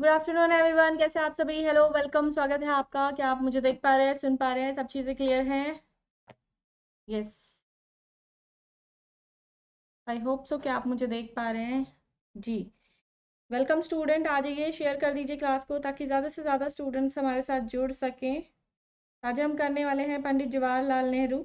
Good afternoon everyone कैसे आप सभी हेलो वेलकम स्वागत है आपका क्या आप मुझे देख पा रहे हैं सुन पा रहे हैं सब चीज़ें क्लियर हैं यस आई होप सो क्या आप मुझे देख पा रहे हैं जी वेलकम स्टूडेंट आ जाइए शेयर कर दीजिए क्लास को ताकि ज़्यादा से ज़्यादा स्टूडेंट्स हमारे साथ जुड़ सकें आज हम करने वाले हैं पंडित जवाहरलाल नेहरू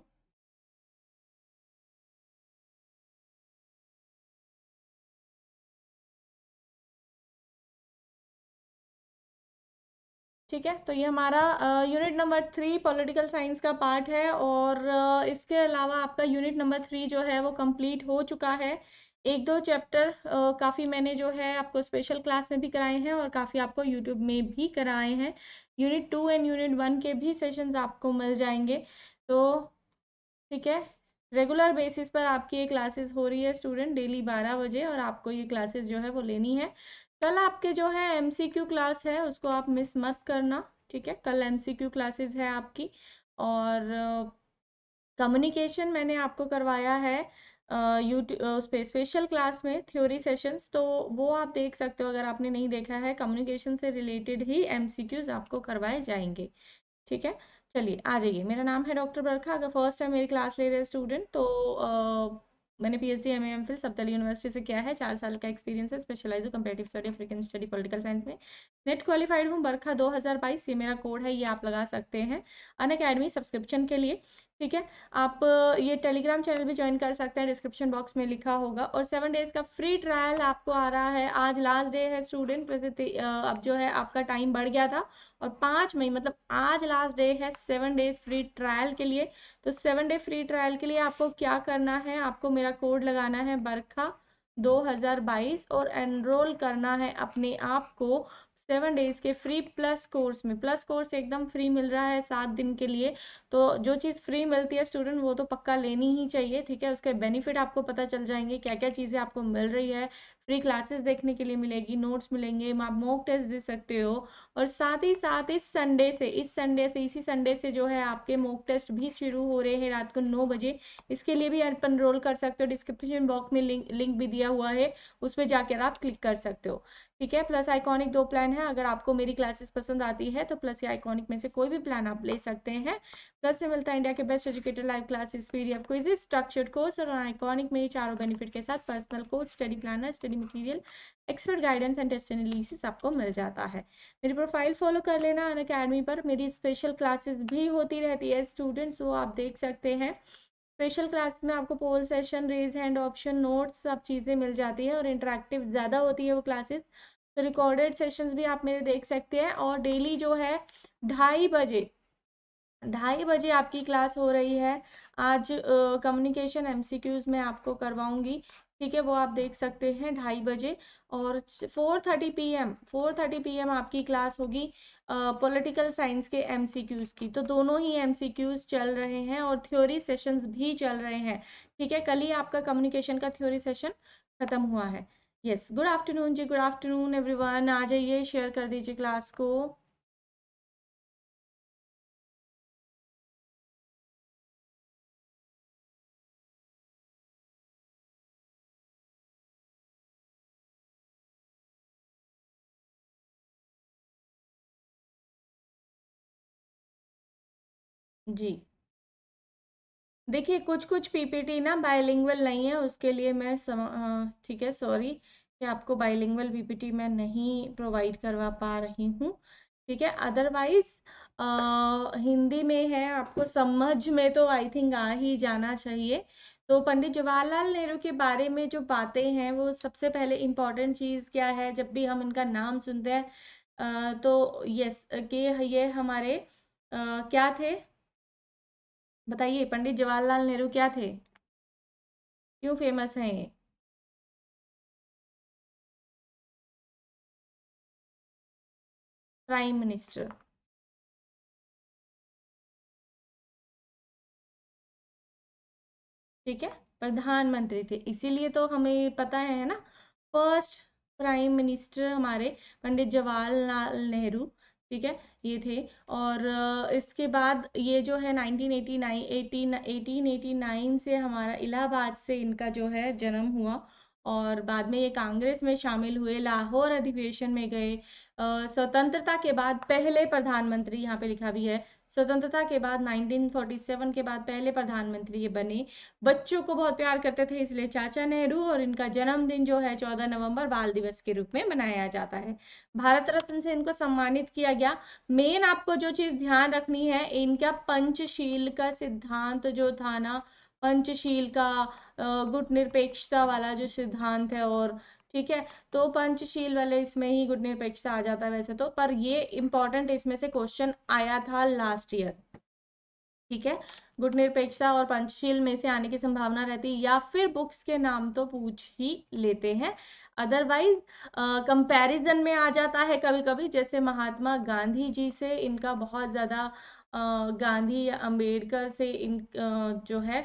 ठीक है तो ये हमारा unit number three political science का पार्ट है और uh, इसके अलावा आपका यूनिट नंबर थ्री जो है वो कंप्लीट हो चुका है एक दो चैप्टर uh, काफ़ी मैंने जो है आपको स्पेशल क्लास में भी कराए हैं और काफ़ी आपको यूट्यूब में भी कराए हैं unit two and unit one के भी सेशंस आपको मिल जाएंगे तो ठीक है रेगुलर बेसिस पर आपकी ये क्लासेस हो रही है स्टूडेंट डेली बारह बजे और आपको ये क्लासेस जो है वो लेनी है कल आपके जो है एम क्लास है उसको आप मिस मत करना ठीक है कल एम क्लासेस है आपकी और कम्युनिकेशन uh, मैंने आपको करवाया है यूट्यूब उस पर स्पेशल क्लास में थ्योरी सेशंस तो वो आप देख सकते हो अगर आपने नहीं देखा है कम्युनिकेशन से रिलेटेड ही एम आपको करवाए जाएंगे ठीक है चलिए आ जाइए मेरा नाम है डॉक्टर बरखा अगर फर्स्ट टाइम मेरी क्लास ले रहे स्टूडेंट तो uh, मैंने P H D M M Phil सप्तली यूनिवर्सिटी से किया है चार साल का एक्सपीरियंस है specialise comparative study African study political science में नेट क्वालिफाइड हूँ बरखा 2022 ये मेरा कोड है ये आप लगा सकते हैं अन अकेडमी सब्सक्रिप्शन के लिए ठीक है आप ये टेलीग्राम चैनल भी ज्वाइन कर सकते हैं डिस्क्रिप्शन बॉक्स में लिखा होगा और सेवन डेज का फ्री ट्रायल आपको आ रहा है आज लास्ट डे है स्टूडेंट वैसे अब जो है आपका टाइम बढ़ गया था और पाँच मई मतलब आज लास्ट डे है सेवन डेज फ्री ट्रायल के लिए तो सेवन डे फ्री ट्रायल के लिए आपको क्या करना है आपको मेरा कोड लगाना है बरखा 2022 और एनरोल करना है अपने आप को सेवन डेज के फ्री प्लस कोर्स में प्लस कोर्स एकदम फ्री मिल रहा है सात दिन के लिए तो जो चीज़ फ्री मिलती है स्टूडेंट वो तो पक्का लेनी ही चाहिए ठीक है उसके बेनिफिट आपको पता चल जाएंगे क्या क्या चीज़ें आपको मिल रही है फ्री क्लासेस देखने के लिए मिलेगी नोट्स मिलेंगे आप मॉक टेस्ट दे सकते हो और साथ ही साथ इस संडे से इस संडे से इसी संडे से जो है आपके मॉक टेस्ट भी शुरू हो रहे हैं रात को नौ बजे इसके लिए भी आप एनरोल कर सकते हो डिस्क्रिप्शन बॉक्स में लिंक लिंक भी दिया हुआ है उस पर जाकर आप क्लिक कर सकते हो ठीक है प्लस आइकॉनिक दो प्लान है अगर आपको मेरी क्लासेस पसंद आती है तो प्लस या आइकॉनिक में से कोई भी प्लान आप ले सकते हैं प्लस से मिलता है इंडिया के best educated live classes PDF quiz structured course और आइकॉनिक में ही चारों बेनिफिट के साथ personal course study planner study material expert guidance and test analysis आपको मिल जाता है मेरी प्रोफाइल फॉलो कर लेना अन अकेडमी पर मेरी स्पेशल क्लासेस भी होती रहती है स्टूडेंट्स वो आप देख सकते हैं स्पेशल क्लास में आपको poll session raise hand option notes सब चीज़ें मिल जाती है और इंटरेक्टिव ज़्यादा होती है वो क्लासेस तो रिकॉर्डेड सेशंस भी आप मेरे देख सकते हैं और डेली जो है ढाई बजे ढाई बजे आपकी क्लास हो रही है आज कम्युनिकेशन एमसीक्यूज में आपको करवाऊंगी ठीक है वो आप देख सकते हैं ढाई बजे और four thirty P M four thirty P M आपकी क्लास होगी पॉलिटिकल साइंस के एम सी क्यूज़ की तो दोनों ही एम सी क्यूज़ चल रहे हैं और थ्योरी सेशंस भी चल रहे हैं ठीक है कल ही आपका कम्युनिकेशन का थ्योरी सेशन ख़त्म हुआ है यस गुड आफ्टरनून जी गुड आफ्टरनून एवरीवन आ जाइए शेयर कर दीजिए क्लास को जी देखिए कुछ कुछ पीपीटी ना बायलिंगुअल नहीं है उसके लिए मैं सम ठीक है सॉरी कि आपको बायलिंगुअल पीपीटी मैं नहीं प्रोवाइड करवा पा रही हूँ ठीक है अदरवाइज हिंदी में है आपको समझ में तो आई थिंक आ ही जाना चाहिए तो पंडित जवाहरलाल नेहरू के बारे में जो बातें हैं वो सबसे पहले इम्पॉर्टेंट चीज़ क्या है जब भी हम इनका नाम सुनते हैं तो यस कि ये हमारे क्या थे बताइए पंडित जवाहरलाल नेहरू क्या थे क्यों फेमस हैं ये प्राइम मिनिस्टर ठीक है प्रधानमंत्री थे इसीलिए तो हमें पता है ना फर्स्ट प्राइम मिनिस्टर हमारे पंडित जवाहरलाल नेहरू ठीक है ये थे और इसके बाद ये जो है 1989 एटी 1889 से हमारा इलाहाबाद से इनका जो है जन्म हुआ और बाद में ये कांग्रेस में शामिल हुए लाहौर अधिवेशन में गए स्वतंत्रता के बाद पहले प्रधानमंत्री यहाँ पे लिखा भी है स्वतंत्रता के बाद 1947 के बाद पहले प्रधानमंत्री ये बने बच्चों को बहुत प्यार करते थे इसलिए चाचा नेहरू और इनका जन्मदिन जो है 14 नवंबर बाल दिवस के रूप में मनाया जाता है भारत रत्न से इनको सम्मानित किया गया मेन आपको जो चीज ध्यान रखनी है इनका पंचशील का सिद्धांत तो जो था ना पंचशील का गुट निरपेक्षता वाला जो सिद्धांत है और ठीक है तो पंचशील वाले इसमें ही गुड निरपेक्षता आ जाता है वैसे तो पर ये इंपॉर्टेंट इसमें से क्वेश्चन आया था लास्ट ईयर ठीक है गुड निरपेक्षता और पंचशील में से आने की संभावना रहती है या फिर बुक्स के नाम तो पूछ ही लेते हैं अदरवाइज कंपैरिजन uh, में आ जाता है कभी कभी जैसे महात्मा गांधी जी से इनका बहुत ज़्यादा uh, गांधी या अम्बेडकर से इन uh, जो है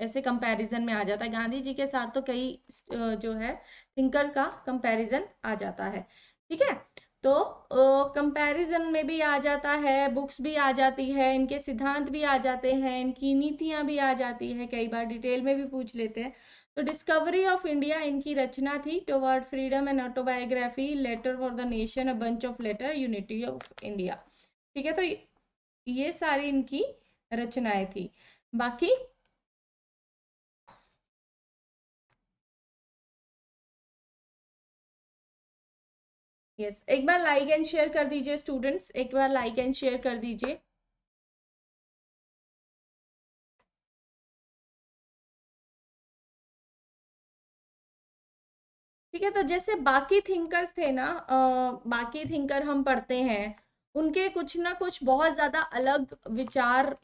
ऐसे कंपैरिजन में आ जाता है गांधी जी के साथ तो कई जो है थिंकर का कंपैरिजन आ जाता है ठीक है तो कंपैरिजन में भी आ जाता है बुक्स भी आ जाती है इनके सिद्धांत भी आ जाते हैं इनकी नीतियाँ भी आ जाती है कई बार डिटेल में भी पूछ लेते हैं तो डिस्कवरी ऑफ इंडिया इनकी रचना थी toward freedom and autobiography letter for the nation a bunch of letter unity of India ठीक है तो ये सारी इनकी रचनाएं थी बाकी यस yes. एक बार लाइक एंड शेयर कर दीजिए स्टूडेंट्स एक बार लाइक एंड शेयर कर दीजिए ठीक है तो जैसे बाकी थिंकर्स थे ना आ, बाकी थिंकर हम पढ़ते हैं उनके कुछ ना कुछ बहुत ज़्यादा अलग विचार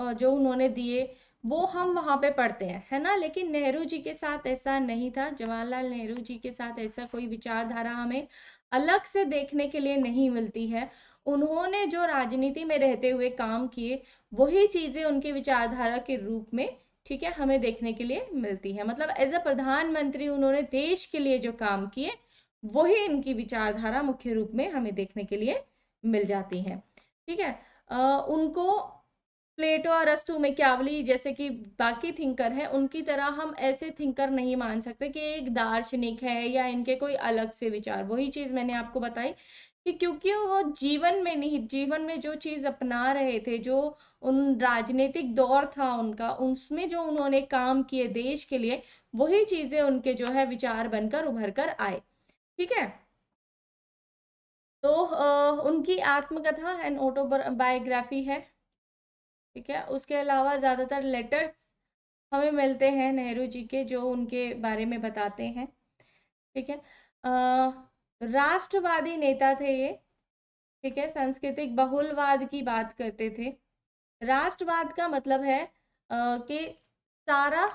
आ, जो उन्होंने दिए वो हम वहां पे पढ़ते हैं है ना लेकिन नेहरू जी के साथ ऐसा नहीं था जवाहरलाल नेहरू जी के साथ ऐसा कोई विचारधारा हमें अलग से देखने के लिए नहीं मिलती है उन्होंने जो राजनीति में रहते हुए काम किए वही चीज़ें उनके विचारधारा के रूप में ठीक है हमें देखने के लिए मिलती है मतलब एज अ प्रधानमंत्री उन्होंने देश के लिए जो काम किए वही इनकी विचारधारा मुख्य रूप में हमें देखने के लिए मिल जाती है ठीक है आ, उनको प्लेटो और में क्यावली जैसे कि बाकी थिंकर हैं उनकी तरह हम ऐसे थिंकर नहीं मान सकते कि एक दार्शनिक है या इनके कोई अलग से विचार वही चीज़ मैंने आपको बताई कि क्योंकि वो जीवन में नहीं जीवन में जो चीज़ अपना रहे थे जो उन राजनीतिक दौर था उनका उसमें जो उन्होंने काम किए देश के लिए वही चीज़ें उनके जो है विचार बनकर उभर कर आए ठीक है तो आ, उनकी आत्मकथा एंड ऑटोबायोग्राफी है ठीक है उसके अलावा ज़्यादातर लेटर्स हमें मिलते हैं नेहरू जी के जो उनके बारे में बताते हैं ठीक है राष्ट्रवादी नेता थे ये ठीक है सांस्कृतिक बहुलवाद की बात करते थे राष्ट्रवाद का मतलब है कि सारा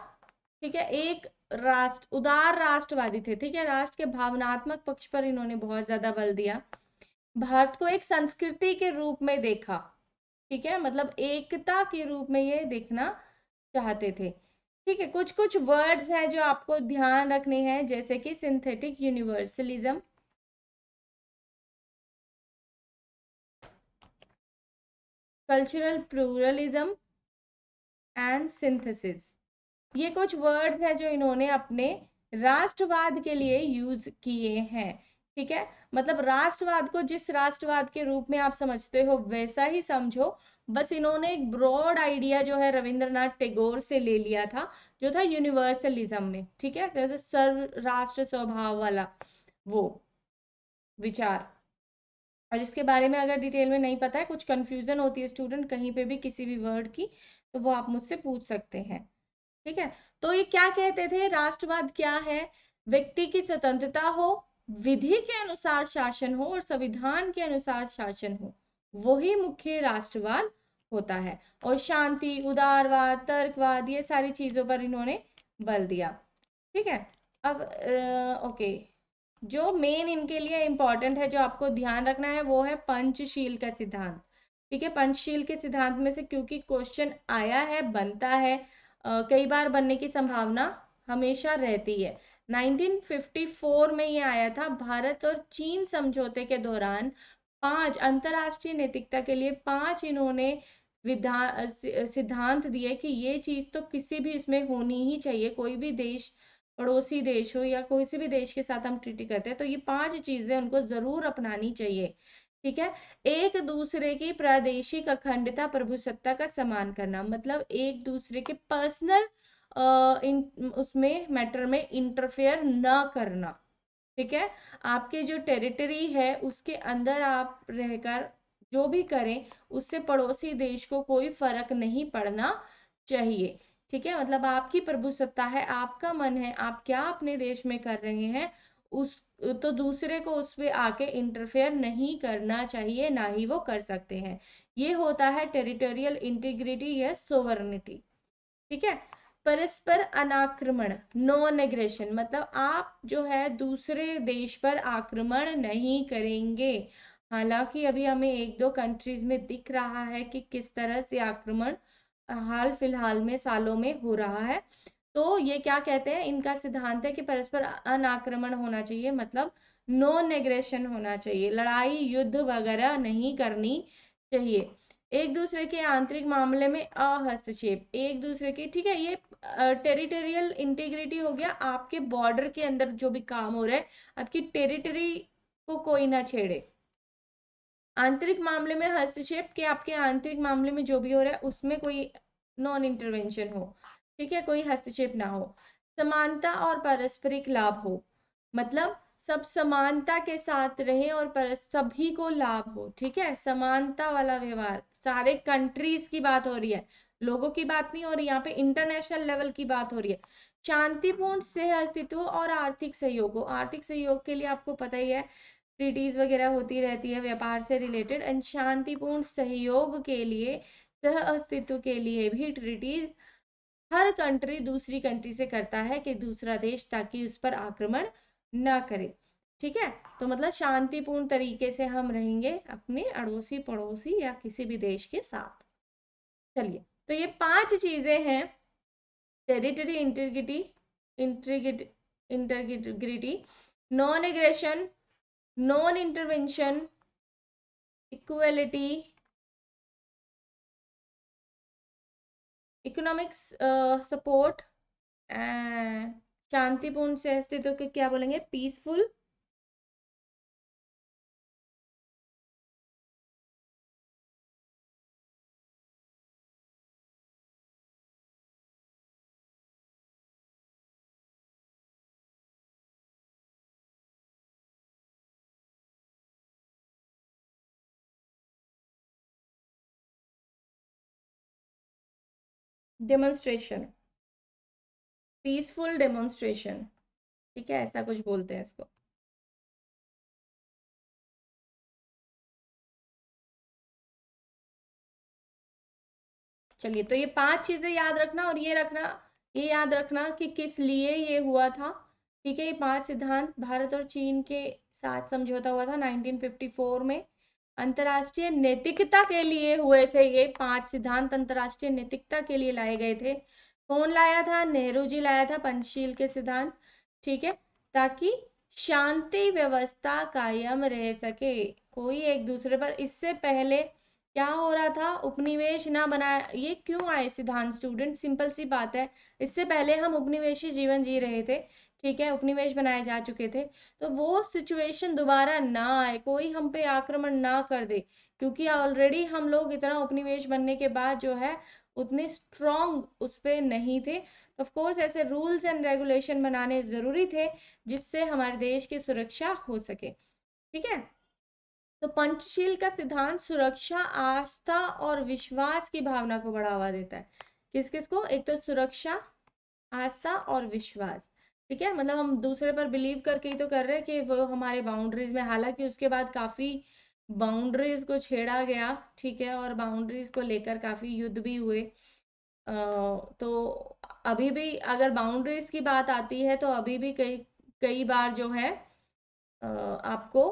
ठीक है एक राष्ट्र उदार राष्ट्रवादी थे ठीक है राष्ट्र के भावनात्मक पक्ष पर इन्होंने बहुत ज्यादा बल दिया भारत को एक संस्कृति के रूप में देखा ठीक है मतलब एकता के रूप में ये देखना चाहते थे ठीक है कुछ कुछ वर्ड्स हैं जो आपको ध्यान रखने हैं जैसे कि synthetic universalism cultural pluralism and synthesis ये कुछ वर्ड्स हैं जो इन्होंने अपने राष्ट्रवाद के लिए यूज किए हैं ठीक है मतलब राष्ट्रवाद को जिस राष्ट्रवाद के रूप में आप समझते हो वैसा ही समझो बस इन्होंने एक ब्रॉड आइडिया जो है रविंद्रनाथ टैगोर से ले लिया था जो था यूनिवर्सलिज्म में ठीक है जैसे तो सर्व राष्ट्र स्वभाव वाला वो विचार और इसके बारे में अगर डिटेल में नहीं पता है कुछ कंफ्यूजन होती है स्टूडेंट कहीं पे भी किसी भी वर्ड की तो वो आप मुझसे पूछ सकते हैं ठीक है तो ये क्या कहते थे राष्ट्रवाद क्या है व्यक्ति की स्वतंत्रता हो विधि के अनुसार शासन हो और संविधान के अनुसार शासन हो वही मुख्य राष्ट्रवाद होता है और शांति उदारवाद तर्कवाद ये सारी चीजों पर इन्होंने बल दिया ठीक है अब आ, ओके जो मेन इनके लिए इंपॉर्टेंट है जो आपको ध्यान रखना है वो है पंचशील का सिद्धांत ठीक है पंचशील के सिद्धांत में से क्योंकि क्वेश्चन आया है बनता है आ, कई बार बनने की संभावना हमेशा रहती है 1954 में ये आया था भारत और चीन समझौते के दौरान पांच अंतर्राष्ट्रीय नैतिकता के लिए पांच इन्होंने विधान सिद्धांत दिए कि ये चीज तो किसी भी इसमें होनी ही चाहिए कोई भी देश पड़ोसी देश हो या कोई भी देश के साथ हम ट्रीटी करते हैं तो ये पांच चीजें उनको जरूर अपनानी चाहिए ठीक है एक दूसरे की प्रादेशिक अखंडता प्रभुसत्ता का सम्मान करना मतलब एक दूसरे के पर्सनल इन उसमें मैटर में इंटरफेयर ना करना ठीक है आपके जो टेरिटरी है उसके अंदर आप रहकर जो भी करें उससे पड़ोसी देश को कोई फर्क नहीं पड़ना चाहिए ठीक है मतलब आपकी प्रभुसत्ता है आपका मन है आप क्या अपने देश में कर रहे हैं उस तो दूसरे को उस पर आके इंटरफेयर नहीं करना चाहिए ना ही वो कर सकते हैं ये होता है टेरिटोरियल इंटीग्रिटी या सोवर्निटी ठीक है परस्पर अनाक्रमण नॉन एग्रेशन मतलब आप जो है दूसरे देश पर आक्रमण नहीं करेंगे हालांकि अभी हमें एक दो कंट्रीज में दिख रहा है कि किस तरह से आक्रमण हाल फिलहाल में सालों में हो रहा है तो ये क्या कहते हैं इनका सिद्धांत है कि परस्पर अनाक्रमण होना चाहिए मतलब नॉन एग्रेशन होना चाहिए लड़ाई युद्ध वगैरह नहीं करनी चाहिए एक दूसरे के आंतरिक मामले में अहस्तक्षेप एक दूसरे के ठीक है ये टेरिटोरियल इंटीग्रिटी हो गया आपके बॉर्डर के अंदर जो भी काम हो रहा है आपकी टेरिटरी को कोई ना छेड़े आंतरिक मामले में हस्तक्षेप के आपके आंतरिक मामले में जो भी हो रहा है उसमें कोई नॉन इंटरवेंशन हो ठीक है कोई हस्तक्षेप ना हो समानता और पारस्परिक लाभ हो मतलब सब समानता के साथ रहे और पर सभी को लाभ हो ठीक है समानता वाला व्यवहार सारे कंट्रीज की बात हो रही है लोगों की बात नहीं हो रही यहाँ पे इंटरनेशनल लेवल की बात हो रही है शांतिपूर्ण सह अस्तित्व और आर्थिक सहयोग हो आर्थिक सहयोग के लिए आपको पता ही है ट्रीटीज वगैरह होती रहती है व्यापार से रिलेटेड एंड शांतिपूर्ण सहयोग के लिए सह अस्तित्व के लिए भी ट्रीटीज हर कंट्री दूसरी कंट्री से करता है कि दूसरा देश ताकि उस पर आक्रमण ना करे ठीक है तो मतलब शांतिपूर्ण तरीके से हम रहेंगे अपने अड़ोसी पड़ोसी या किसी भी देश के साथ चलिए तो ये पांच चीजें हैं territory integrity integrity non aggression non intervention equality economic support शांतिपूर्ण से अस्तित्व के क्या बोलेंगे पीसफुल डेमोन्स्ट्रेशन पीसफुल डेमोन्स्ट्रेशन ठीक है ऐसा कुछ बोलते हैं इसको चलिए तो ये पांच चीजें याद रखना और ये रखना ये याद रखना कि किस लिए ये हुआ था ठीक है ये पांच सिद्धांत भारत और चीन के साथ समझौता हुआ था 1954 में अंतर्राष्ट्रीय नैतिकता के लिए हुए थे ये पांच सिद्धांत अंतर्राष्ट्रीय नैतिकता के लिए लाए गए थे कौन लाया था नेहरू जी लाया था पंचशील के सिद्धांत ठीक है ताकि शांति व्यवस्था कायम रह सके कोई एक दूसरे पर इससे पहले क्या हो रहा था उपनिवेश ना बनाया ये क्यों आए सिद्धांत स्टूडेंट सिंपल सी बात है इससे पहले हम उपनिवेशी जीवन जी रहे थे ठीक है उपनिवेश बनाए जा चुके थे तो वो सिचुएशन दोबारा ना आए कोई हम पे आक्रमण ना कर दे क्योंकि ऑलरेडी हम लोग इतना उपनिवेश बनने के बाद जो है उतने स्ट्रॉन्ग उस पर नहीं थे ऑफकोर्स ऐसे रूल्स एंड रेगुलेशन बनाने ज़रूरी थे जिससे हमारे देश की सुरक्षा हो सके ठीक है तो पंचशील का सिद्धांत सुरक्षा आस्था और विश्वास की भावना को बढ़ावा देता है किस किस को एक तो सुरक्षा आस्था और विश्वास ठीक है मतलब हम दूसरे पर बिलीव करके ही तो कर रहे हैं कि वो हमारे बाउंड्रीज में हालांकि उसके बाद काफ़ी बाउंड्रीज को छेड़ा गया ठीक है और बाउंड्रीज को लेकर काफ़ी युद्ध भी हुए आ, तो अभी भी अगर बाउंड्रीज की बात आती है तो अभी भी कई कई बार जो है आ, आपको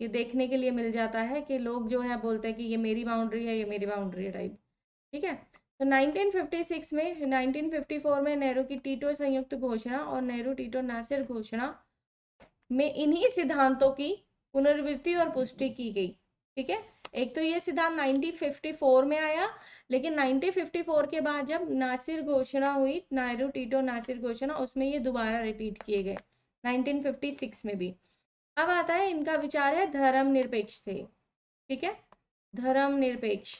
ये देखने के लिए मिल जाता है कि लोग जो है बोलते हैं कि ये मेरी बाउंड्री है ये मेरी बाउंड्री है टाइप ठीक है तो 1956 में 1954 में नेहरू की टीटो संयुक्त घोषणा और नेहरू टीटो नासिर घोषणा में इन्हीं सिद्धांतों की पुनर्वृत्ति और पुष्टि की गई ठीक है एक तो ये सिद्धांत 1954 में आया लेकिन 1954 के बाद जब नासिर घोषणा हुई नेहरू टीटो नासिर घोषणा उसमें ये दोबारा रिपीट किए गए 1956 में भी अब आता है इनका विचार है धर्म निरपेक्ष थे ठीक है धर्म निरपेक्ष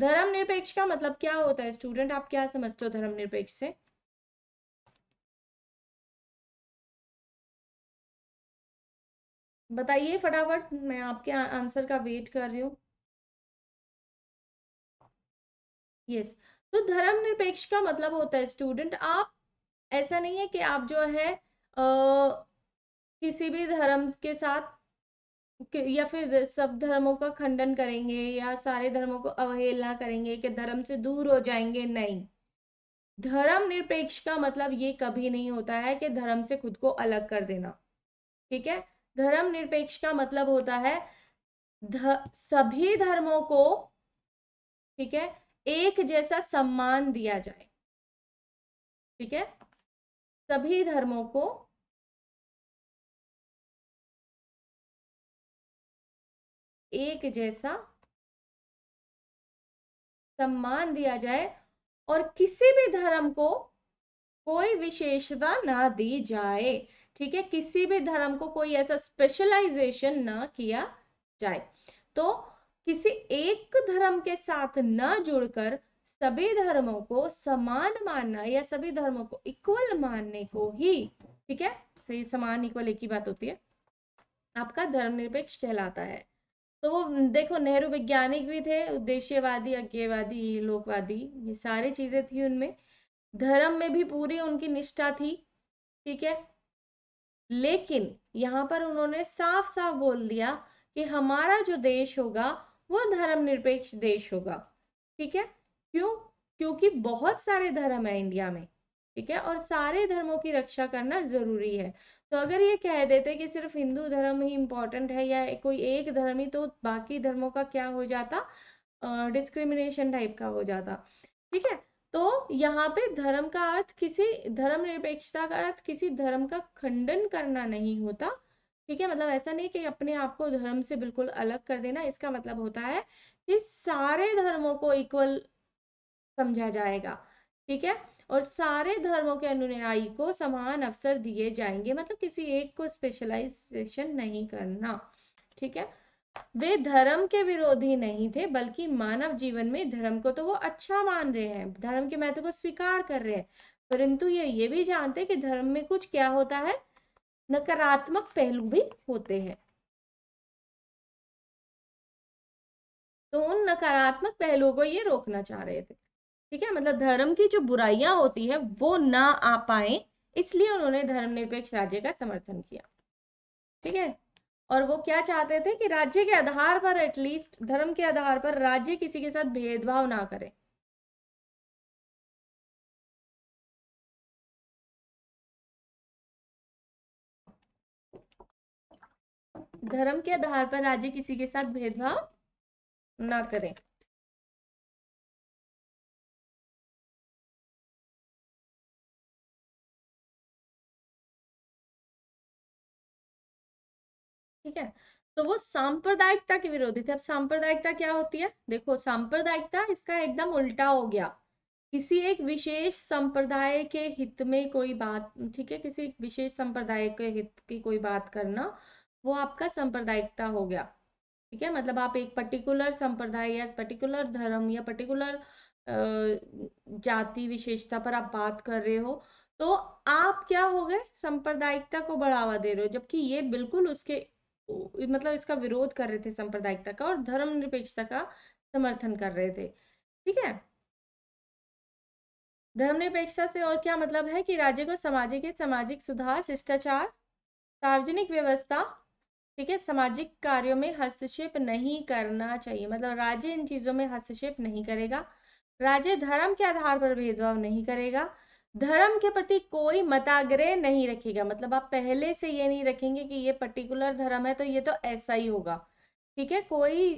धर्मनिरपेक्ष का मतलब क्या होता है स्टूडेंट आप क्या समझते हो धर्मनिरपेक्ष से बताइए फटाफट मैं आपके आंसर का वेट कर रही हूं यस yes. तो निरपेक्ष का मतलब होता है स्टूडेंट आप ऐसा नहीं है कि आप जो है आ, किसी भी धर्म के साथ या फिर सब धर्मों का खंडन करेंगे या सारे धर्मों को अवहेलना करेंगे कि धर्म से दूर हो जाएंगे नहीं धर्म निरपेक्ष का मतलब ये कभी नहीं होता है कि धर्म से खुद को अलग कर देना ठीक है धर्म निरपेक्ष का मतलब होता है ध, सभी धर्मों को ठीक है एक जैसा सम्मान दिया जाए ठीक है सभी धर्मों को एक जैसा सम्मान दिया जाए और किसी भी धर्म को कोई विशेषता ना दी जाए ठीक है किसी भी धर्म को कोई ऐसा स्पेशलाइजेशन ना किया जाए तो किसी एक धर्म के साथ ना जुड़कर सभी धर्मों को समान मानना या सभी धर्मों को इक्वल मानने को ही ठीक है सही समान इक्वल एक ही बात होती है आपका धर्मनिरपेक्ष कहलाता है तो वो देखो नेहरू वैज्ञानिक भी थे उद्देश्यवादी अज्ञेयवादी लोकवादी ये सारी चीजें थी उनमें धर्म में भी पूरी उनकी निष्ठा थी ठीक है लेकिन यहाँ पर उन्होंने साफ साफ बोल दिया कि हमारा जो देश होगा वो धर्मनिरपेक्ष देश होगा ठीक है क्यों क्योंकि बहुत सारे धर्म है इंडिया में ठीक है और सारे धर्मों की रक्षा करना जरूरी है तो अगर ये कह देते कि सिर्फ हिंदू धर्म ही इम्पोर्टेंट है या कोई एक धर्म ही तो बाकी धर्मों का क्या हो जाता डिस्क्रिमिनेशन टाइप का हो जाता ठीक है तो यहाँ पे धर्म का अर्थ किसी धर्म निरपेक्षता का अर्थ किसी धर्म का खंडन करना नहीं होता ठीक है मतलब ऐसा नहीं कि अपने आप को धर्म से बिल्कुल अलग कर देना इसका मतलब होता है कि सारे धर्मों को इक्वल समझा जाएगा ठीक है और सारे धर्मों के अनुयायी को समान अवसर दिए जाएंगे मतलब किसी एक को स्पेशलाइजेशन नहीं करना ठीक है वे धर्म के विरोधी नहीं थे बल्कि मानव जीवन में धर्म को तो वो अच्छा मान रहे हैं धर्म के महत्व को स्वीकार कर रहे हैं परंतु ये ये भी जानते कि धर्म में कुछ क्या होता है नकारात्मक पहलू भी होते हैं तो उन नकारात्मक पहलुओं को ये रोकना चाह रहे थे ठीक है मतलब धर्म की जो बुराइयां होती है वो ना आ पाए इसलिए उन्होंने धर्मनिरपेक्ष राज्य का समर्थन किया ठीक है और वो क्या चाहते थे कि राज्य के आधार पर एटलीस्ट धर्म के आधार पर राज्य किसी के साथ भेदभाव ना करे धर्म के आधार पर राज्य किसी के साथ भेदभाव ना करें ठीक है तो वो सांप्रदायिकता के विरोधी थे अब सांप्रदायिकता क्या होती है देखो सांप्रदायिकता इसका एकदम उल्टा हो गया किसी एक विशेष संप्रदाय के हित में कोई बात ठीक है किसी विशेष संप्रदाय के हित की कोई बात करना वो आपका सांप्रदायिकता हो गया ठीक है मतलब आप एक पर्टिकुलर संप्रदाय या पर्टिकुलर धर्म या पर्टिकुलर जाति विशेषता पर आप बात कर रहे हो तो आप क्या हो गए सांप्रदायिकता को बढ़ावा दे रहे हो जबकि ये बिल्कुल उसके मतलब इसका विरोध कर रहे थे सांप्रदायिकता का और धर्मनिरपेक्षता का समर्थन कर रहे थे ठीक है धर्मनिरपेक्षता से और क्या मतलब है कि राज्य को सामाजिक सामाजिक सुधार शिष्टाचार सार्वजनिक व्यवस्था ठीक है सामाजिक कार्यों में हस्तक्षेप नहीं करना चाहिए मतलब राज्य इन चीजों में हस्तक्षेप नहीं करेगा राज्य धर्म के आधार पर भेदभाव नहीं करेगा धर्म के प्रति कोई मताग्रह नहीं रखेगा मतलब आप पहले से ये नहीं रखेंगे कि ये पर्टिकुलर धर्म है तो ये तो ऐसा ही होगा ठीक है कोई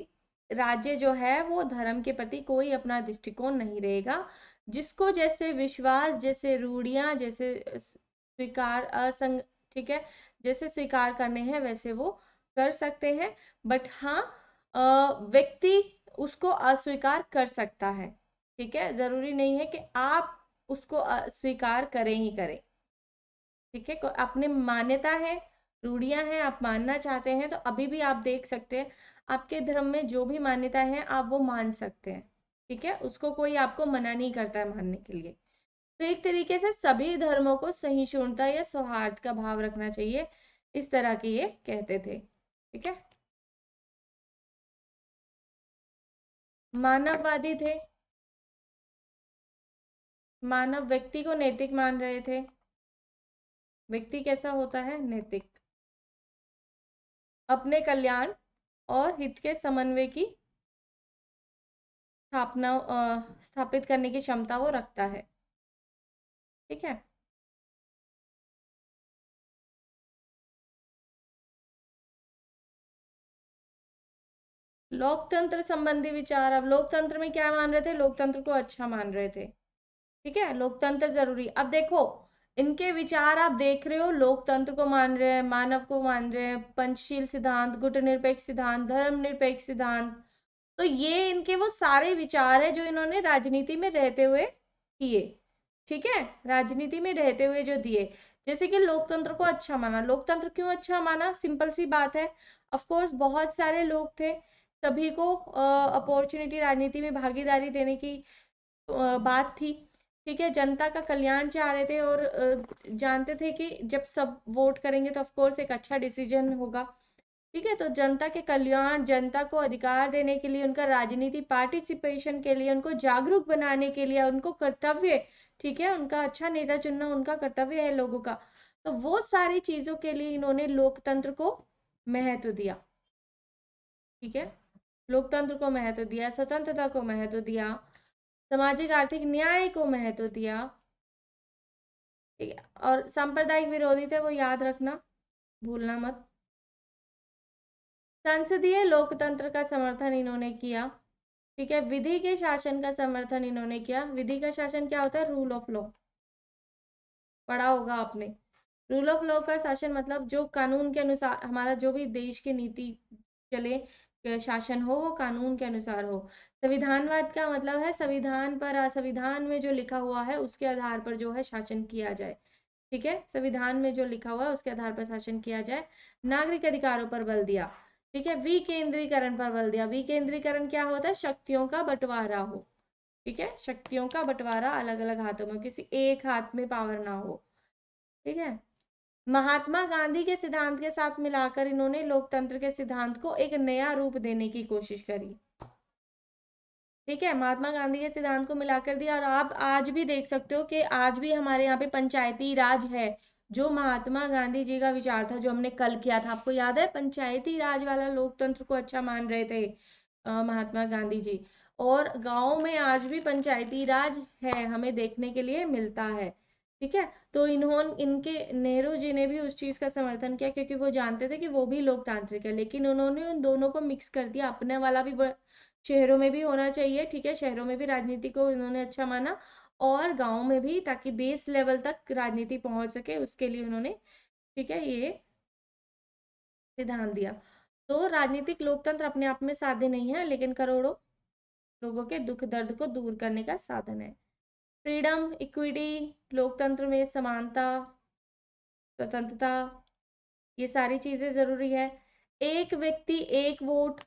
राज्य जो है वो धर्म के प्रति कोई अपना दृष्टिकोण नहीं रहेगा जिसको जैसे विश्वास जैसे रूढ़ियां जैसे स्वीकार असंग ठीक है जैसे स्वीकार करने हैं वैसे वो कर सकते हैं बट हाँ व्यक्ति उसको अस्वीकार कर सकता है ठीक है जरूरी नहीं है कि आप उसको स्वीकार करें ही करें ठीक है अपने मान्यता है रूढ़ियां हैं आप मानना चाहते हैं तो अभी भी आप देख सकते हैं आपके धर्म में जो भी मान्यता है आप वो मान सकते हैं ठीक है उसको कोई आपको मना नहीं करता है मानने के लिए तो एक तरीके से सभी धर्मों को सहिष्णुता या सौहार्द का भाव रखना चाहिए इस तरह के ये कहते थे ठीक है मानववादी थे मानव व्यक्ति को नैतिक मान रहे थे व्यक्ति कैसा होता है नैतिक अपने कल्याण और हित के समन्वय की स्थापना स्थापित करने की क्षमता वो रखता है ठीक है लोकतंत्र संबंधी विचार अब लोकतंत्र में क्या मान रहे थे लोकतंत्र को अच्छा मान रहे थे ठीक है लोकतंत्र जरूरी अब देखो इनके विचार आप देख रहे हो लोकतंत्र को मान रहे हैं मानव को मान रहे हैं पंचशील सिद्धांत गुट निरपेक्ष सिद्धांत धर्म निरपेक्ष सिद्धांत तो ये इनके वो सारे विचार है जो इन्होंने राजनीति में रहते हुए किए ठीक है राजनीति में रहते हुए जो दिए जैसे कि लोकतंत्र को अच्छा माना लोकतंत्र क्यों अच्छा माना सिंपल सी बात है ऑफकोर्स बहुत सारे लोग थे सभी को अपॉर्चुनिटी राजनीति में भागीदारी देने की आ, बात थी ठीक है जनता का कल्याण चाह रहे थे और जानते थे कि जब सब वोट करेंगे तो ऑफकोर्स एक अच्छा डिसीजन होगा ठीक है तो जनता के कल्याण जनता को अधिकार देने के लिए उनका राजनीति पार्टिसिपेशन के लिए उनको जागरूक बनाने के लिए उनको कर्तव्य ठीक है उनका अच्छा नेता चुनना उनका कर्तव्य है लोगों का तो वो सारी चीजों के लिए इन्होंने लोकतंत्र को महत्व दिया ठीक है लोकतंत्र को महत्व दिया स्वतंत्रता को महत्व दिया सामाजिक आर्थिक न्याय को महत्व दिया ठीक है और सांप्रदायिक विरोधी थे वो याद रखना भूलना मत संसदीय लोकतंत्र का समर्थन इन्होंने किया ठीक है विधि के शासन का समर्थन इन्होंने किया विधि का शासन क्या होता है रूल ऑफ लॉ पढ़ा होगा आपने रूल ऑफ लॉ का शासन मतलब जो कानून के अनुसार हमारा जो भी देश की नीति चले शासन हो वो कानून के अनुसार हो संविधानवाद का मतलब है संविधान पर संविधान में जो लिखा हुआ है उसके आधार पर जो है शासन किया जाए ठीक है संविधान में जो लिखा हुआ है उसके आधार पर शासन किया जाए नागरिक अधिकारों पर बल दिया ठीक है विकेंद्रीकरण पर बल दिया विकेंद्रीकरण क्या होता है शक्तियों का बंटवारा हो ठीक है शक्तियों का बंटवारा अलग अलग हाथों में किसी एक हाथ में पावर ना हो ठीक है महात्मा गांधी के सिद्धांत के साथ मिलाकर इन्होंने लोकतंत्र के सिद्धांत को एक नया रूप देने की कोशिश करी ठीक है महात्मा गांधी के सिद्धांत को मिलाकर दिया और आप आज भी देख सकते हो कि आज भी हमारे यहाँ पे पंचायती राज है जो महात्मा गांधी जी का विचार था जो हमने कल किया था आपको याद है पंचायती राज वाला लोकतंत्र को अच्छा मान रहे थे आ, महात्मा गांधी जी और गाँव में आज भी पंचायती राज है हमें देखने के लिए मिलता है ठीक है तो इन्होंने इनके नेहरू जी ने भी उस चीज़ का समर्थन किया क्योंकि वो जानते थे कि वो भी लोकतांत्रिक है लेकिन उन्होंने उन दोनों को मिक्स कर दिया अपने वाला भी शहरों में भी होना चाहिए ठीक है शहरों में भी राजनीति को इन्होंने अच्छा माना और गाँव में भी ताकि बेस लेवल तक राजनीति पहुँच सके उसके लिए उन्होंने ठीक है ये सिद्धांत दिया तो राजनीतिक लोकतंत्र अपने आप में साधे नहीं है लेकिन करोड़ों लोगों के दुख दर्द को दूर करने का साधन है फ्रीडम इक्विटी लोकतंत्र में समानता स्वतंत्रता ये सारी चीज़ें ज़रूरी है एक व्यक्ति एक वोट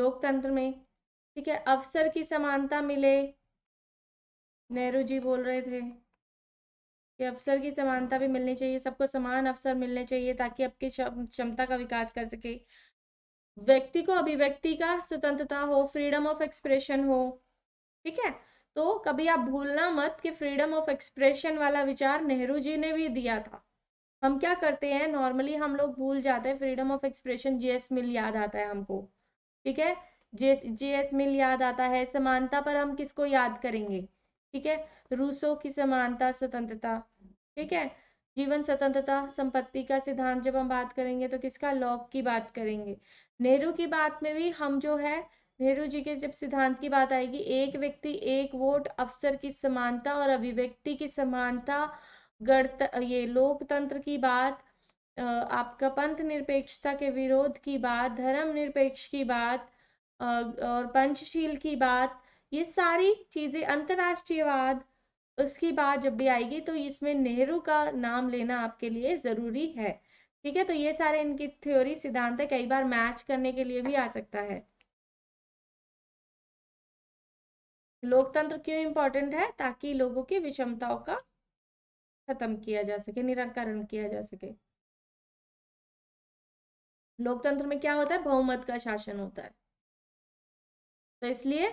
लोकतंत्र में ठीक है अवसर की समानता मिले नेहरू जी बोल रहे थे कि अवसर की समानता भी मिलनी चाहिए सबको समान अवसर मिलने चाहिए ताकि आपकी क्षमता का विकास कर सके व्यक्ति को अभिव्यक्ति का स्वतंत्रता हो फ्रीडम ऑफ एक्सप्रेशन हो ठीक है तो कभी आप भूलना मत कि फ्रीडम ऑफ एक्सप्रेशन वाला विचार नेहरू जी ने भी दिया था हम क्या करते हैं नॉर्मली हम लोग भूल जाते हैं freedom of expression JS Mill याद आता है हमको ठीक है जे मिल याद आता है समानता पर हम किसको याद करेंगे ठीक है रूसों की समानता स्वतंत्रता ठीक है जीवन स्वतंत्रता संपत्ति का सिद्धांत जब हम बात करेंगे तो किसका लॉक की बात करेंगे नेहरू की बात में भी हम जो है नेहरू जी के जब सिद्धांत की बात आएगी एक व्यक्ति एक वोट अफसर की समानता और अभिव्यक्ति की समानता गणत ये लोकतंत्र की बात आपका पंथ निरपेक्षता के विरोध की बात धर्म निरपेक्ष की बात और पंचशील की बात ये सारी चीज़ें अंतर्राष्ट्रीयवाद उसकी बात जब भी आएगी तो इसमें नेहरू का नाम लेना आपके लिए ज़रूरी है ठीक है तो ये सारे इनकी थ्योरी सिद्धांत कई बार मैच करने के लिए भी आ सकता है लोकतंत्र क्यों इम्पोर्टेंट है ताकि लोगों की विषमताओं का खत्म किया जा सके निराकरण किया जा सके लोकतंत्र में क्या होता है बहुमत का शासन होता है तो इसलिए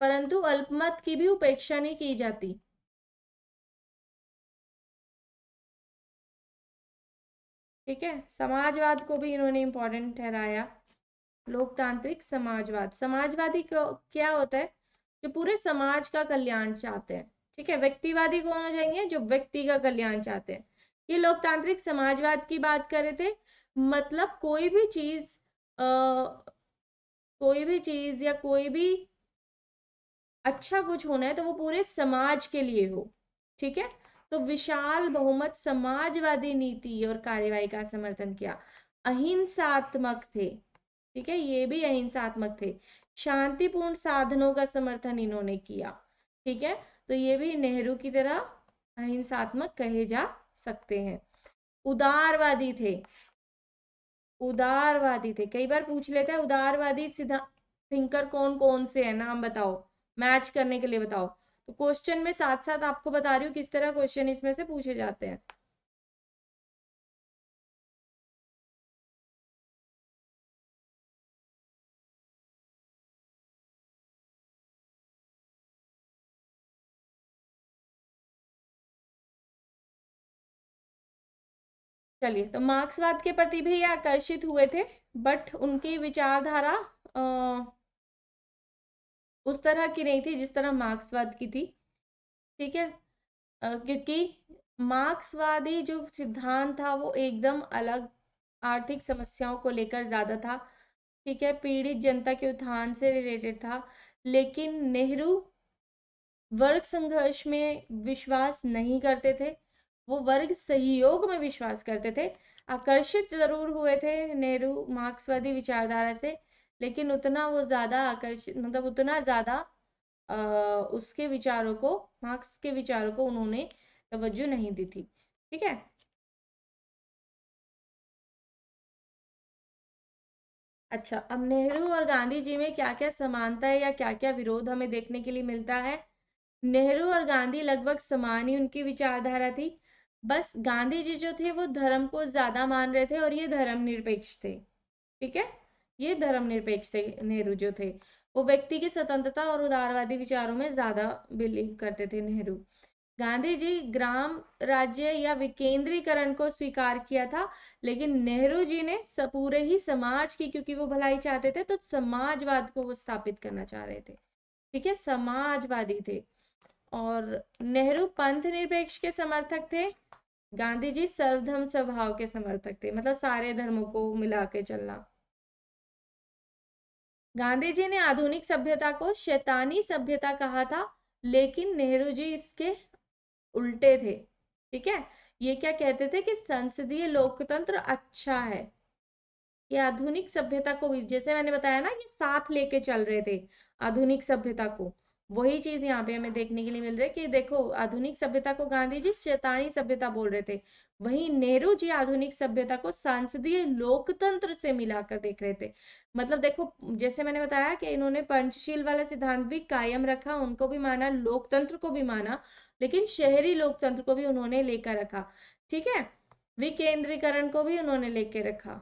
परंतु अल्पमत की भी उपेक्षा नहीं की जाती ठीक है समाजवाद को भी इन्होंने इंपॉर्टेंट ठहराया लोकतांत्रिक समाजवाद समाजवादी क्या होता है जो पूरे समाज का कल्याण चाहते हैं ठीक है व्यक्तिवादी कौन हो जाएंगे जो व्यक्ति का कल्याण चाहते हैं ये लोकतांत्रिक समाजवाद की बात कर रहे थे मतलब कोई भी चीज कोई भी चीज या कोई भी अच्छा कुछ होना है तो वो पूरे समाज के लिए हो ठीक है तो विशाल बहुमत समाजवादी नीति और कार्यवाही का समर्थन किया अहिंसात्मक थे ठीक है ये भी अहिंसात्मक थे शांतिपूर्ण साधनों का समर्थन इन्होंने किया ठीक है तो ये भी नेहरू की तरह अहिंसात्मक कहे जा सकते हैं उदारवादी थे उदारवादी थे कई बार पूछ लेते हैं उदारवादी थिंकर कौन कौन से है नाम बताओ मैच करने के लिए बताओ तो क्वेश्चन में साथ साथ आपको बता रही हूँ किस तरह क्वेश्चन इसमें से पूछे जाते हैं चलिए तो मार्क्सवाद के प्रति भी ये आकर्षित हुए थे बट उनकी विचारधारा उस तरह की नहीं थी जिस तरह मार्क्सवाद की थी ठीक है क्योंकि मार्क्सवादी जो सिद्धांत था वो एकदम अलग आर्थिक समस्याओं को लेकर ज़्यादा था ठीक है पीड़ित जनता के उत्थान से रिलेटेड था लेकिन नेहरू वर्ग संघर्ष में विश्वास नहीं करते थे वो वर्ग सहयोग में विश्वास करते थे आकर्षित जरूर हुए थे नेहरू मार्क्सवादी विचारधारा से लेकिन उतना वो ज़्यादा आकर्षित मतलब उतना ज़्यादा उसके विचारों को मार्क्स के विचारों को उन्होंने तवज्जो नहीं दी थी ठीक है अच्छा अब नेहरू और गांधी जी में क्या क्या समानता है या क्या क्या विरोध हमें देखने के लिए मिलता है नेहरू और गांधी लगभग समान ही उनकी विचारधारा थी बस गांधी जी जो थे वो धर्म को ज्यादा मान रहे थे और ये धर्म निरपेक्ष थे ठीक है ये धर्म निरपेक्ष थे नेहरू जो थे वो व्यक्ति की स्वतंत्रता और उदारवादी विचारों में ज्यादा बिलीव करते थे नेहरू गांधी जी ग्राम राज्य या विकेंद्रीकरण को स्वीकार किया था लेकिन नेहरू जी ने पूरे ही समाज की क्योंकि वो भलाई चाहते थे तो समाजवाद को वो स्थापित करना चाह रहे थे ठीक है समाजवादी थे और नेहरू पंथ निरपेक्ष के समर्थक थे गांधी जी सर्वधर्म स्वभाव के समर्थक थे मतलब सारे धर्मों को मिला के चलना गांधी जी ने आधुनिक सभ्यता को शैतानी सभ्यता कहा था लेकिन नेहरू जी इसके उल्टे थे ठीक है ये क्या कहते थे कि संसदीय लोकतंत्र अच्छा है ये आधुनिक सभ्यता को भी जैसे मैंने बताया ना ये साथ लेके चल रहे थे आधुनिक सभ्यता को वही चीज यहाँ पे हमें देखने के लिए मिल रही है कि देखो आधुनिक सभ्यता को गांधी जी शैतानी सभ्यता बोल रहे थे वही नेहरू जी आधुनिक सभ्यता को संसदीय लोकतंत्र से मिलाकर देख रहे थे मतलब देखो जैसे मैंने बताया कि इन्होंने पंचशील वाला सिद्धांत भी कायम रखा उनको भी माना लोकतंत्र को भी माना लेकिन शहरी लोकतंत्र को भी उन्होंने लेकर रखा ठीक है विकेंद्रीकरण को भी उन्होंने लेके रखा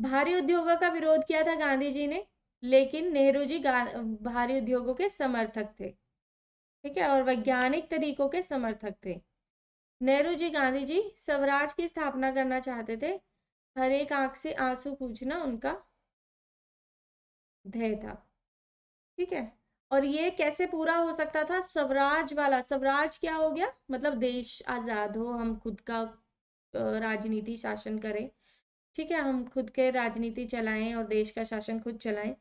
भारी उद्योगों का विरोध किया था गांधी जी ने लेकिन नेहरू जी भारी उद्योगों के समर्थक थे ठीक है और वैज्ञानिक तरीकों के समर्थक थे नेहरू जी गांधी जी स्वराज की स्थापना करना चाहते थे हर एक आंख से आंसू पूछना उनका ध्येय था ठीक है और ये कैसे पूरा हो सकता था स्वराज वाला स्वराज क्या हो गया मतलब देश आजाद हो हम खुद का राजनीति शासन करें ठीक है हम खुद के राजनीति चलाएं और देश का शासन खुद चलाएं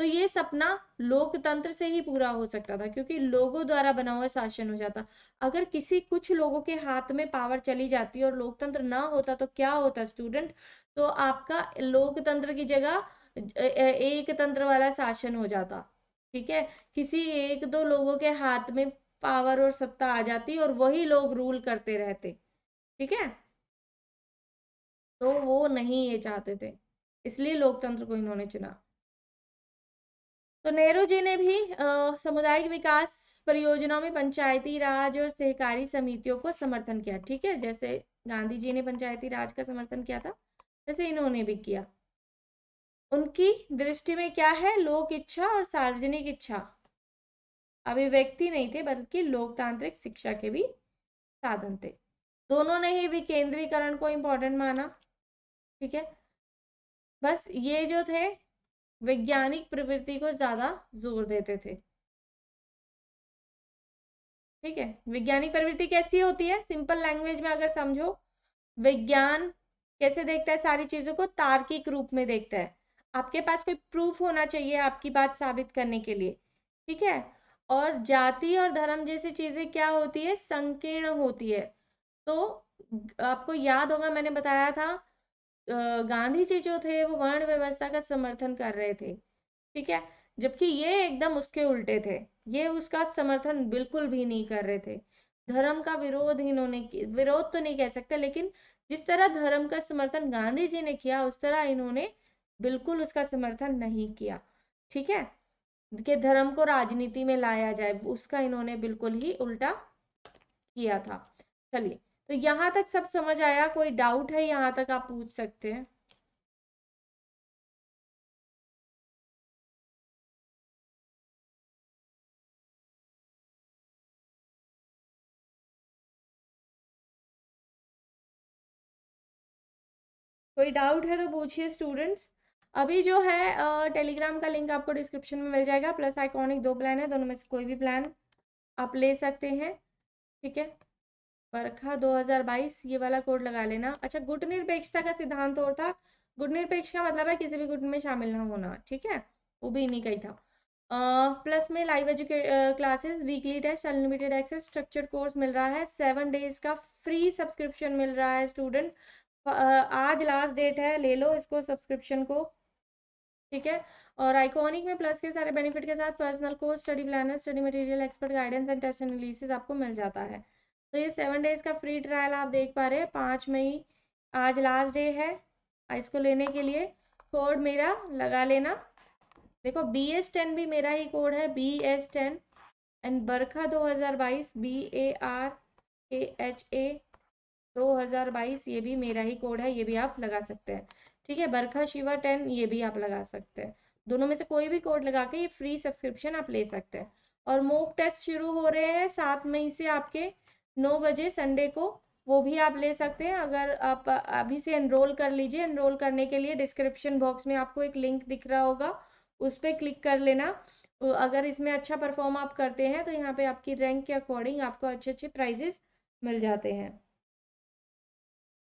तो ये सपना लोकतंत्र से ही पूरा हो सकता था क्योंकि लोगों द्वारा बना हुआ शासन हो जाता अगर किसी कुछ लोगों के हाथ में पावर चली जाती और लोकतंत्र ना होता तो क्या होता स्टूडेंट तो आपका लोकतंत्र की जगह एक तंत्र वाला शासन हो जाता ठीक है किसी एक दो लोगों के हाथ में पावर और सत्ता आ जाती और वही लोग रूल करते रहते ठीक है तो वो नहीं ये चाहते थे इसलिए लोकतंत्र को इन्होंने चुना तो नेहरू जी ने भी सामुदायिक विकास परियोजनाओं में पंचायती राज और सहकारी समितियों को समर्थन किया ठीक है जैसे गांधी जी ने पंचायती राज का समर्थन किया था वैसे इन्होंने भी किया उनकी दृष्टि में क्या है लोक इच्छा और सार्वजनिक इच्छा अभिव्यक्ति नहीं थे बल्कि लोकतांत्रिक शिक्षा के भी साधन थे दोनों ने ही विकेंद्रीकरण को इम्पोर्टेंट माना ठीक है बस ये जो थे वैज्ञानिक प्रवृत्ति को ज्यादा जोर देते थे ठीक है वैज्ञानिक प्रवृत्ति कैसी होती है सिंपल लैंग्वेज में अगर समझो विज्ञान कैसे देखता है सारी चीजों को तार्किक रूप में देखता है आपके पास कोई प्रूफ होना चाहिए आपकी बात साबित करने के लिए ठीक है और जाति और धर्म जैसी चीजें क्या होती है संकीर्ण होती है तो आपको याद होगा मैंने बताया था गांधी जी जो थे वो वर्ण व्यवस्था का समर्थन कर रहे थे ठीक है जबकि ये एकदम उसके उल्टे थे ये उसका समर्थन बिल्कुल भी नहीं कर रहे थे धर्म का विरोध इन्होंने विरोध तो नहीं कह सकते लेकिन जिस तरह धर्म का समर्थन गांधी जी ने किया उस तरह इन्होंने बिल्कुल उसका समर्थन नहीं किया ठीक है कि धर्म को राजनीति में लाया जाए उसका इन्होंने बिल्कुल ही उल्टा किया था चलिए तो यहाँ तक सब समझ आया कोई डाउट है यहाँ तक आप पूछ सकते हैं कोई डाउट है तो पूछिए स्टूडेंट्स अभी जो है टेलीग्राम का लिंक आपको डिस्क्रिप्शन में मिल जाएगा प्लस आइकॉनिक दो प्लान है दोनों में से कोई भी प्लान आप ले सकते हैं ठीक है वर्खा 2022 ये वाला कोड लगा लेना अच्छा गुट निरपेक्षता का सिद्धांत और था गुट निरपेक्ष का मतलब है किसी भी गुट में शामिल ना होना ठीक है वो भी इन्हीं का ही था प्लस में लाइव एजुके classes weekly test unlimited access structure course मिल रहा है सेवन डेज का फ्री सब्सक्रिप्शन मिल रहा है स्टूडेंट uh, आज लास्ट डेट है ले लो इसको सब्सक्रिप्शन को ठीक है और आइकॉनिक में प्लस के सारे बेनिफिट के साथ personal course study planner study material expert guidance and test analysis आपको मिल जाता है तो ये सेवन डेज का फ्री ट्रायल आप देख पा रहे हैं पाँच मई आज लास्ट डे है इसको लेने के लिए कोड मेरा लगा लेना देखो बी एस टेन भी मेरा ही कोड है B S ten and Barkha दो हज़ार बाईस B A R A H A दो हज़ार बाईस ये भी मेरा ही कोड है ये भी आप लगा सकते हैं ठीक है बरखा शिवा टेन ये भी आप लगा सकते हैं दोनों में से कोई भी कोड लगा के ये फ्री सब्सक्रिप्शन आप ले सकते हैं और मोक टेस्ट शुरू हो रहे हैं सात मई से आपके नौ बजे संडे को वो भी आप ले सकते हैं अगर आप अभी से एनरोल कर लीजिए एनरोल करने के लिए डिस्क्रिप्शन बॉक्स में आपको एक लिंक दिख रहा होगा उस पर क्लिक कर लेना अगर इसमें अच्छा परफॉर्म आप करते हैं तो यहाँ पे आपकी रैंक के अकॉर्डिंग आपको अच्छे अच्छे प्राइजेस मिल जाते हैं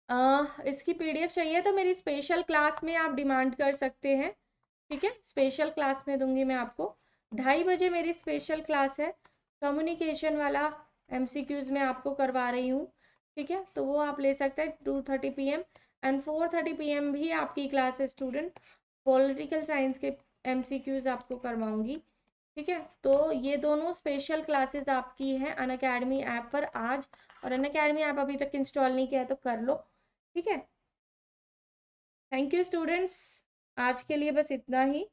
आ, इसकी पीडीएफ चाहिए तो मेरी स्पेशल क्लास में आप डिमांड कर सकते हैं ठीक है स्पेशल क्लास में दूंगी मैं आपको ढाई बजे मेरी स्पेशल क्लास है कम्युनिकेशन वाला एमसीक्यूज में आपको करवा रही हूँ ठीक है तो वो आप ले सकते हैं two thirty P M and four thirty P M भी आपकी क्लास है स्टूडेंट पॉलिटिकल साइंस के एम सी क्यूज आपको करवाऊंगी ठीक है तो ये दोनों स्पेशल क्लासेस आपकी हैं अन अकेडमी ऐप पर आज और अन अकेडमी ऐप अभी तक इंस्टॉल नहीं किया है तो कर लो ठीक है थैंक यू स्टूडेंट्स आज के लिए बस इतना ही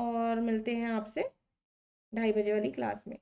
और मिलते हैं आपसे ढाई बजे वाली क्लास में